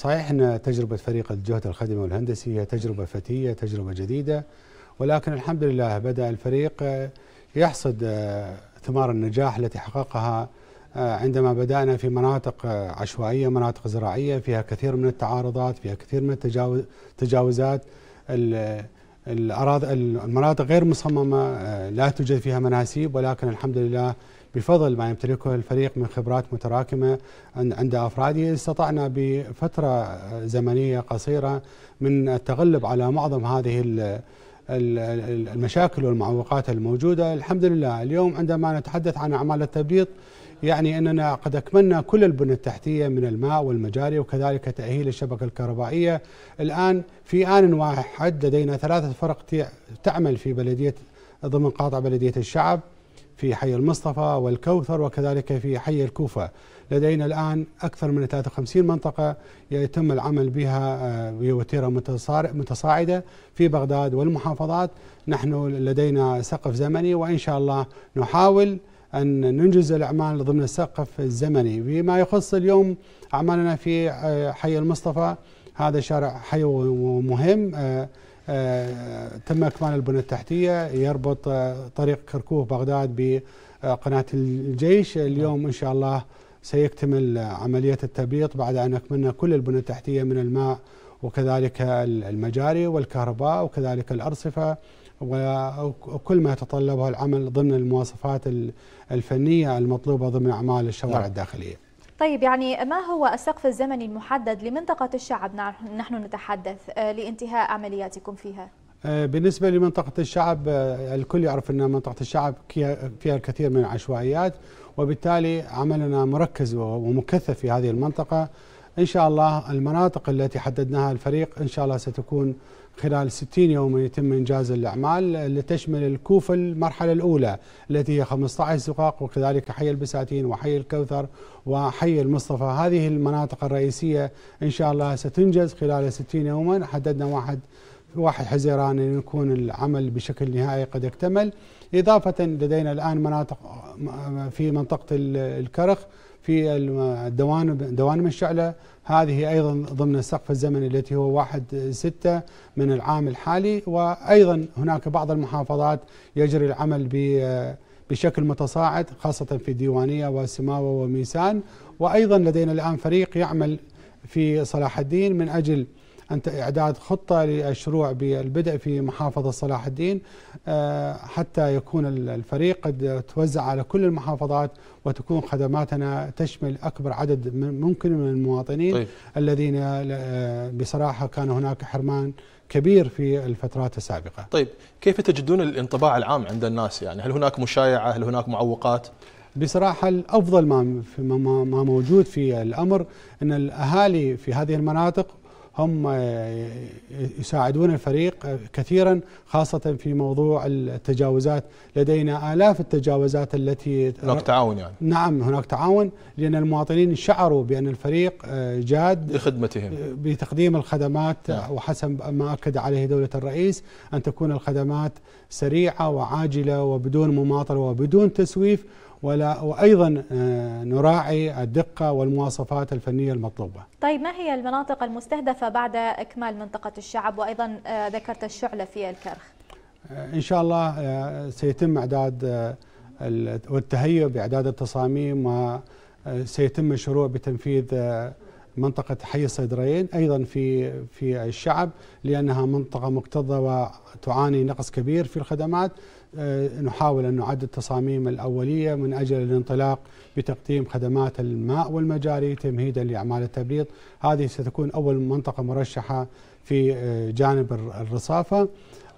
صحيح أن تجربة فريق الجهد الخدمي والهندسي هي تجربة فتية تجربة جديدة ولكن الحمد لله بدأ الفريق آه، يحصد آه، ثمار النجاح التي حققها آه، عندما بدأنا في مناطق عشوائية مناطق زراعية فيها كثير من التعارضات فيها كثير من التجاوزات الأراضي المناطق غير مصممة لا توجد فيها مناسيب ولكن الحمد لله بفضل ما يمتلكه الفريق من خبرات متراكمة عند أفراده استطعنا بفترة زمنية قصيرة من التغلب على معظم هذه المشاكل والمعوقات الموجودة الحمد لله اليوم عندما نتحدث عن أعمال التبليط يعني أننا قد أكملنا كل البنى التحتية من الماء والمجاري وكذلك تأهيل الشبكة الكهربائية الآن في آن واحد لدينا ثلاثة فرق تعمل في بلدية ضمن قاطع بلدية الشعب في حي المصطفى والكوثر وكذلك في حي الكوفة لدينا الآن أكثر من 53 منطقة يتم العمل بها بوتيرة آه، متصاعدة في بغداد والمحافظات نحن لدينا سقف زمني وإن شاء الله نحاول أن ننجز الأعمال ضمن السقف الزمني بما يخص اليوم أعمالنا في آه، حي المصطفى هذا شارع حي ومهم آه، آه، تم اكمال البنى التحتيه يربط آه، طريق كركوك بغداد بقناه الجيش اليوم ان شاء الله سيكتمل عمليه التبليط بعد ان اكملنا كل البنى التحتيه من الماء وكذلك المجاري والكهرباء وكذلك الارصفه وكل ما يتطلبه العمل ضمن المواصفات الفنيه المطلوبه ضمن اعمال الشوارع نعم. الداخليه طيب يعني ما هو السقف الزمني المحدد لمنطقة الشعب نعم، نحن نتحدث آه، لانتهاء عملياتكم فيها؟ آه، بالنسبة لمنطقة الشعب آه، الكل يعرف أن منطقة الشعب فيها الكثير من العشوائيات وبالتالي عملنا مركز ومكثف في هذه المنطقة إن شاء الله المناطق التي حددناها الفريق إن شاء الله ستكون خلال 60 يوم يتم إنجاز الأعمال لتشمل الكوفة المرحلة الأولى التي هي 15 زقاق وكذلك حي البساتين وحي الكوثر وحي المصطفى هذه المناطق الرئيسية إن شاء الله ستنجز خلال 60 يوما حددنا واحد واحد حزيران أن يكون العمل بشكل نهائي قد اكتمل إضافة لدينا الآن مناطق في منطقة الكرخ في الدوانم دوانم الشعلة هذه أيضا ضمن السقف الزمني التي هو واحد ستة من العام الحالي وأيضا هناك بعض المحافظات يجري العمل بشكل متصاعد خاصة في ديوانية وسماوة وميسان وأيضا لدينا الآن فريق يعمل في صلاح الدين من أجل أنت إعداد خطة للشروع بالبدء في محافظة صلاح الدين آه، حتى يكون الفريق قد توزع على كل المحافظات وتكون خدماتنا تشمل أكبر عدد ممكن من المواطنين طيب. الذين آه، بصراحة كان هناك حرمان كبير في الفترات السابقة طيب كيف تجدون الانطباع العام عند الناس يعني هل هناك مشايعة هل هناك معوقات بصراحة الأفضل ما ما موجود في الأمر أن الأهالي في هذه المناطق هم يساعدون الفريق كثيرا خاصة في موضوع التجاوزات لدينا آلاف التجاوزات التي هناك تعاون يعني نعم هناك تعاون لأن المواطنين شعروا بأن الفريق جاد لخدمتهم بتقديم الخدمات نعم. وحسب ما أكد عليه دولة الرئيس أن تكون الخدمات سريعة وعاجلة وبدون مماطلة وبدون تسويف ولا وايضا آه، نراعي الدقه والمواصفات الفنيه المطلوبه. طيب ما هي المناطق المستهدفه بعد اكمال منطقه الشعب وايضا آه، ذكرت الشعله في الكرخ؟ آه، ان شاء الله سيتم اعداد والتهيئ باعداد التصاميم وسيتم الشروع بتنفيذ منطقة حي الصيدريين أيضا في في الشعب لأنها منطقة مكتظة وتعاني نقص كبير في الخدمات آه، نحاول أن نعد التصاميم الأولية من أجل الانطلاق بتقديم خدمات الماء والمجاري تمهيدا لأعمال التبليط هذه ستكون أول منطقة مرشحة في آه، جانب الرصافة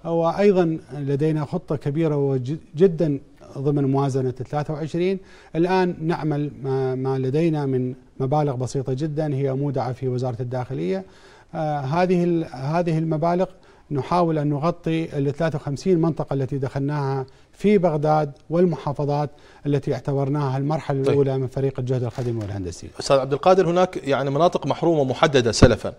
وأيضا لدينا خطة كبيرة جدا ضمن موازنة 23 الآن نعمل ما لدينا من مبالغ بسيطة جدا هي مودعة في وزارة الداخلية آه، هذه هذه المبالغ نحاول أن نغطي ال 53 منطقة التي دخلناها في بغداد والمحافظات التي اعتبرناها المرحلة طيب. الأولى من فريق الجهد الخدمي والهندسي أستاذ عبد القادر هناك يعني مناطق محرومة محددة سلفا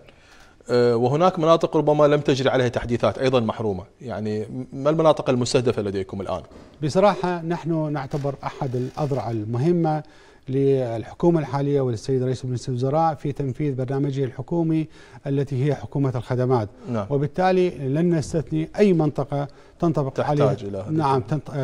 آه، وهناك مناطق ربما لم تجري عليها تحديثات أيضا محرومة يعني ما المناطق المستهدفة لديكم الآن؟ بصراحة نحن نعتبر أحد الأذرع المهمة للحكومة الحالية وللسيد رئيس مجلس الوزراء في تنفيذ برنامجه الحكومي التي هي حكومة الخدمات نعم. وبالتالي لن نستثني أي منطقة تنطبق تحتاج عليها إلى نعم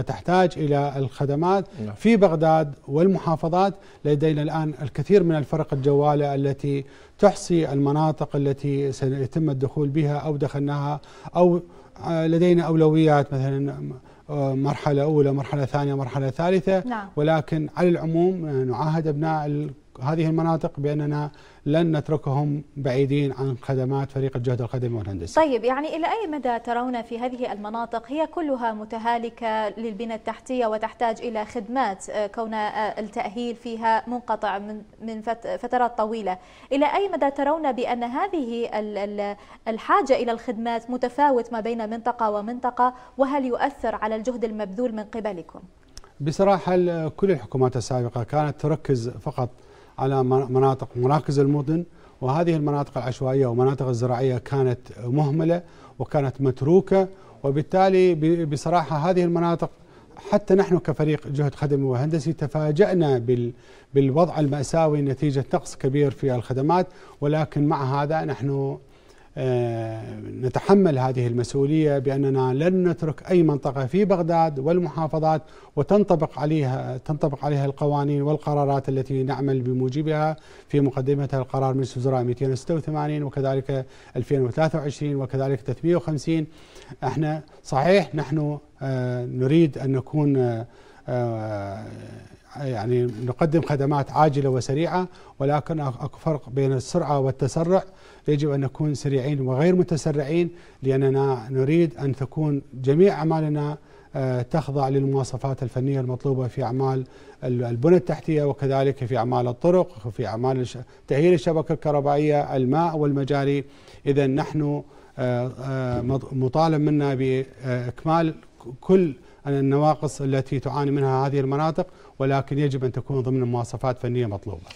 تحتاج إلى الخدمات نعم. في بغداد والمحافظات لدينا الآن الكثير من الفرق الجوالة التي تحصي المناطق التي سيتم الدخول بها أو دخلناها أو آه، لدينا أولويات مثلا آه، مرحلة أولى مرحلة ثانية مرحلة ثالثة نعم. ولكن على العموم آه، نعاهد أبناء هذه المناطق باننا لن نتركهم بعيدين عن خدمات فريق الجهد الخدمي والهندسي. طيب يعني الى اي مدى ترون في هذه المناطق هي كلها متهالكه للبنى التحتيه وتحتاج الى خدمات آه، كون آه، التاهيل فيها منقطع من من فترات طويله، الى اي مدى ترون بان هذه الحاجه الى الخدمات متفاوت ما بين منطقه ومنطقه وهل يؤثر على الجهد المبذول من قبلكم؟ بصراحه كل الحكومات السابقه كانت تركز فقط على مناطق مراكز المدن وهذه المناطق العشوائية ومناطق الزراعية كانت مهملة وكانت متروكة وبالتالي بصراحة هذه المناطق حتى نحن كفريق جهد خدمي وهندسي تفاجأنا بالوضع المأساوي نتيجة نقص كبير في الخدمات ولكن مع هذا نحن آه، نتحمل هذه المسؤولية بأننا لن نترك أي منطقة في بغداد والمحافظات وتنطبق عليها تنطبق عليها القوانين والقرارات التي نعمل بموجبها في مقدمتها القرار مجلس الوزراء 286 وكذلك 2023 وكذلك 350 احنا صحيح نحن آه، نريد أن نكون آه، آه، يعني نقدم خدمات عاجلة وسريعة ولكن أكو فرق بين السرعة والتسرع يجب أن نكون سريعين وغير متسرعين لأننا نريد أن تكون جميع أعمالنا آه، تخضع للمواصفات الفنية المطلوبة في أعمال البنى التحتية وكذلك في أعمال الطرق وفي أعمال تأهيل الشبكة الكهربائية الماء والمجاري إذا نحن آه، مطالب منا بإكمال كل النواقص التي تعاني منها هذه المناطق ولكن يجب أن تكون ضمن مواصفات فنية مطلوبة